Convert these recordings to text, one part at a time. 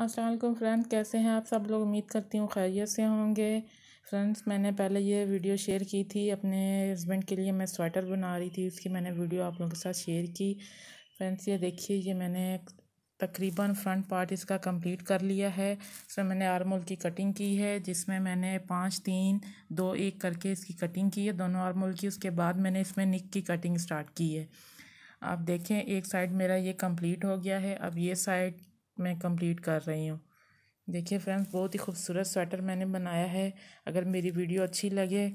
Aslam friends कैसे हैं आप सब लोग उम्मीद करती हूँ खैरियत से होंगे फ्रेंड्स मैंने पहले ये वीडियो शेयर की थी अपने हस्बैंड के लिए मैं स्वेटर बना रही थी उसकी मैंने वीडियो आप लोगों के साथ शेयर की फ्रेंड्स ये देखिए ये मैंने तकरीबन फ्रंट पार्ट इसका कंप्लीट कर लिया है इसमें मैंने आर्मोल की कटिंग की है जिसमें मैंने पाँच तीन दो एक करके इसकी कटिंग की है दोनों आर्मोल की उसके बाद मैंने इसमें निक की कटिंग स्टार्ट की है आप देखें एक साइड मेरा ये कंप्लीट हो गया है अब ये साइड मैं कंप्लीट कर रही हूँ देखिए फ्रेंड्स बहुत ही खूबसूरत स्वेटर मैंने बनाया है अगर मेरी वीडियो अच्छी लगे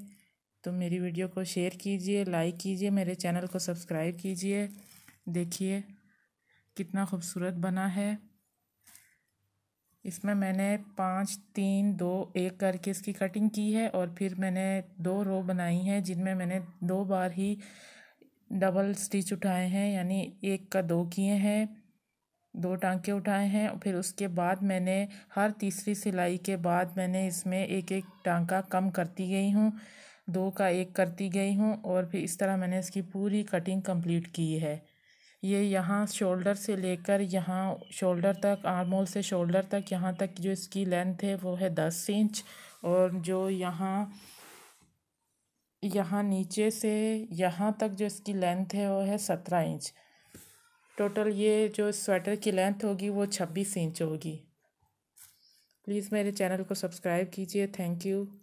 तो मेरी वीडियो को शेयर कीजिए लाइक कीजिए मेरे चैनल को सब्सक्राइब कीजिए देखिए कितना खूबसूरत बना है इसमें मैंने पाँच तीन दो एक करके इसकी कटिंग की है और फिर मैंने दो रो बनाई हैं जिनमें मैंने दो बार ही डबल स्टिच उठाए हैं यानी एक का दो किए हैं दो टांके उठाए हैं फिर उसके बाद मैंने हर तीसरी सिलाई के बाद मैंने इसमें एक एक टांका कम करती गई हूँ दो का एक करती गई हूँ और फिर इस तरह मैंने इसकी पूरी कटिंग कंप्लीट की है ये यहाँ शोल्डर से लेकर यहाँ शोल्डर तक आर्मोल से शोल्डर तक यहाँ तक जो इसकी लेंथ है वो है दस इंच और जो यहाँ यहाँ नीचे से यहाँ तक जो इसकी लेंथ है वो है सत्रह इंच टोटल ये जो स्वेटर की लेंथ होगी वो छब्बीस इंच होगी प्लीज़ मेरे चैनल को सब्सक्राइब कीजिए थैंक यू